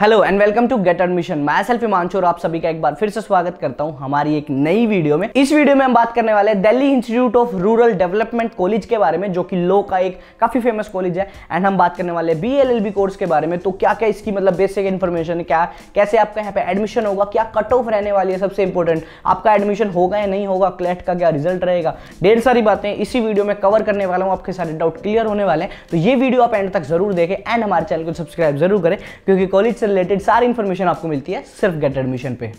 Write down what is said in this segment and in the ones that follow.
hello and welcome to get admission मैं self Himanshu और आप सभी का एक बार फिर से स्वागत करता हूं हमारी एक नई वीडियो में इस वीडियो में हम बात करने वाले हैं Delhi institute of rural development college के बारे में जो कि लो का एक काफी फेमस कॉलेज है एंड हम बात करने वाले B L L B course के बारे में तो क्या क्या इसकी मतलब बेसिक इन्फॉर्मेशन क्या कैसे आपका यहाँ पे एडमिशन होगा क्या कट ऑफ रहने वाली है सबसे इंपॉर्टेंट आपका एडमिशन होगा या नहीं होगा क्लेट का क्या रिजल्ट रहेगा ढेर सारी बातें इसी वीडियो में कवर करने वाला हूँ आपके सारे डाउट क्लियर होने वाले हैं तो ये वीडियो आप एंड तक जरूर देखें एंड हमारे चैनल को सब्सक्राइब जरूर करें क्योंकि कॉलेज से रिलेटेड सारी इन्फॉर्मेशन आपको मिलती है सिर्फ गेट एडमिशन पे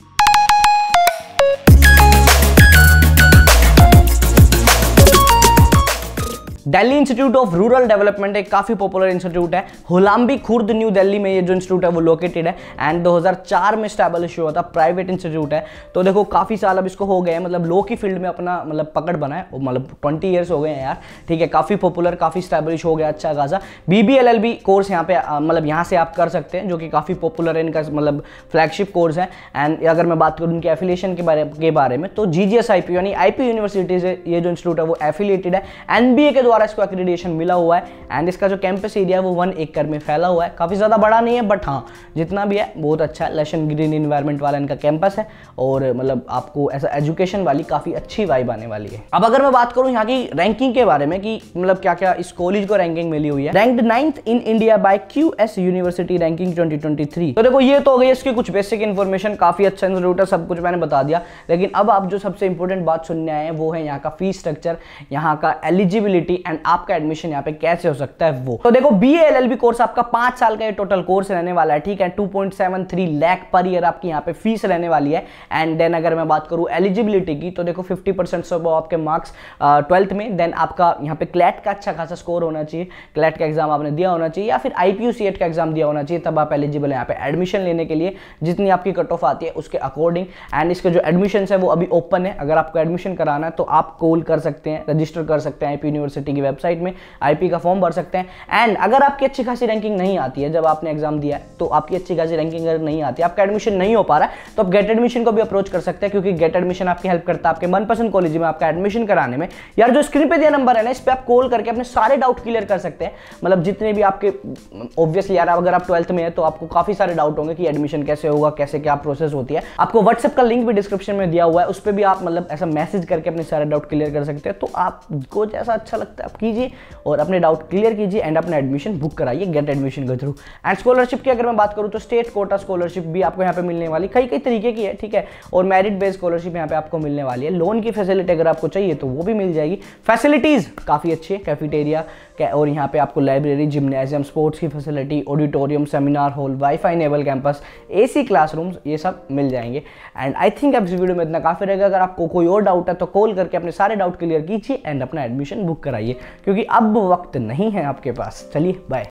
Delhi institute of rural development एक काफ़ी पॉपुलर इंस्टीट्यूट है होलाम्बी खुर्द न्यू दिल्ली में ये जो इंस्टीट्यूट है वो लोकेटेड है एंड 2004 में स्टैब्लिश हुआ था प्राइवेट इंस्टीट्यूट है तो देखो काफ़ी साल अब इसको हो गए मतलब लो की फील्ड में अपना मतलब पकड़ बना है मतलब ट्वेंटी ईयर्स हो गए हैं यार ठीक है काफ़ी पॉपुलर काफ़ी स्टैब्लिश हो गया अच्छा खासा B B L L B course यहाँ पे मतलब यहाँ से आप कर सकते हैं जो कि काफ़ी पॉपुलर है इनका मतलब फ्लैगशिप कोर्स है एंड अगर मैं बात करूँ इनके एफिलिएशन के बारे के बारे में तो जी जी एस आई पी यानी आई पी यूनिवर्सिटी से ये जो इंस्टीट्यूट है वो एफिलिएटेड है एन बी ए के द्वारा और इसको एक्रीडिएशन मिला हुआ है एंड इसका जो कैंपस एरिया है वो वन एकड़ में फैला हुआ है काफ़ी ज़्यादा बड़ा नहीं है बट हाँ जितना भी है बहुत अच्छा लेशन ग्रीन इन्वायरमेंट वाला इनका कैंपस है और मतलब आपको ऐसा एजुकेशन वाली काफ़ी अच्छी वाइब आने वाली है अब अगर मैं बात करूँ यहाँ की रैंकिंग के बारे में कि मतलब क्या क्या इस कॉलेज को रैंकिंग मिली हुई है ranked ninth in India by Q university ranking twenty तो देखो ये तो हो गई इसकी कुछ बेसिक इन्फॉर्मेशन काफ़ी अच्छा इंस्टीट्यूट है सब कुछ मैंने बता दिया लेकिन अब आप जो सबसे इंपॉर्टेंट बात सुनने आए हैं वो है यहाँ का फीस स्ट्रक्चर यहाँ का एलिजिबिलिटी एंड आपका एडमिशन यहाँ पे कैसे हो सकता है वो तो देखो B L L B course आपका पांच साल का ये टोटल कोर्स रहने वाला है ठीक है two point seven three lakh per year आपकी यहाँ पे फीस रहने वाली है एंड देन अगर मैं बात करूँ एलिजिबिलिटी की तो देखो फिफ्टी परसेंट से आपके मार्क्स ट्वेल्थ में देन आपका यहाँ पे क्लैट का अच्छा खासा स्कोर होना चाहिए क्लैट का एग्जाम आपने दिया होना चाहिए या फिर I P U C E T का एग्जाम दिया होना चाहिए तब आप एलिजिबल है यहाँ पे एडमिशन लेने के लिए जितनी आपकी कट ऑफ आती है उसके अकॉर्डिंग एंड इसके जो एडमिशन है वो अभी ओपन है अगर आपको एडमिशन कराना है तो आप कॉल कर सकते हैं रजिस्टर कर सकते हैं आई पी यूनिवर्सिटी यूनिवर्सिटी की वेबसाइट में आईपी का फॉर्म भर सकते हैं एंड अगर आपकी अच्छी खासी रैंकिंग नहीं आती है जब आपने एग्जाम दिया है तो आपकी अच्छी खासी रैंकिंग अगर नहीं आती आपका एडमिशन नहीं हो पा रहा है तो आप गेट एडमिशन को भी अप्रोच कर सकते हैं क्योंकि गेट एडमिशन आपकी हेल्प करता है आपके मनपसंद कॉलेज में आपका एडमिशन कराने में यार जो स्क्रीन पर दिया नंबर है ना इस पर आप कॉल करके अपने सारे डाउट क्लियर कर सकते हैं मतलब जितने भी आपके ऑब्वियसली यार अगर आप ट्वेल्थ में है तो आपको काफी सारे डाउट होंगे कि एडमिशन कैसे होगा कैसे क्या प्रोसेस होती है आपको व्हाट्सएप का लिंक भी डिस्क्रिप्शन में दिया हुआ है उस पर भी आप मतलब ऐसा मैसेज करके अपने सारे डाउट क्लियर कर सकते हैं तो आपको जैसा अच्छा लगता है व्हाट्सअप कीजिए और अपने डाउट क्लियर कीजिए एंड अपना एडमिशन बुक कराइए गेट एडमिशन के थ्रू एंड स्कॉलरशिप की अगर मैं बात करूँ तो स्टेट कोटा स्कॉलरशिप भी आपको यहाँ पे मिलने वाली कई कई तरीके की है ठीक है और मेरिट बेस्ड स्कॉलरशिप यहाँ पे आपको मिलने वाली है लोन की फैसिलिटी अगर आपको चाहिए तो वो भी मिल जाएगी फैसिलिटीज़ काफ़ी अच्छी है कैफेटेरिया और यहाँ पे आपको लाइब्रेरी जिमनेजियम स्पोर्ट्स की facility auditorium seminar hall wifi enabled campus AC classrooms ये सब मिल जाएंगे एंड आई थिंक अब इस वीडियो में इतना काफ़ी रहेगा अगर आपको कोई और डाउट है तो कॉल करके अपने सारे डाउट क्लियर कीजिए एंड अपना एडमिशन बुक कराइए चाहिए क्योंकि अब वक्त नहीं है आपके पास चलिए बाय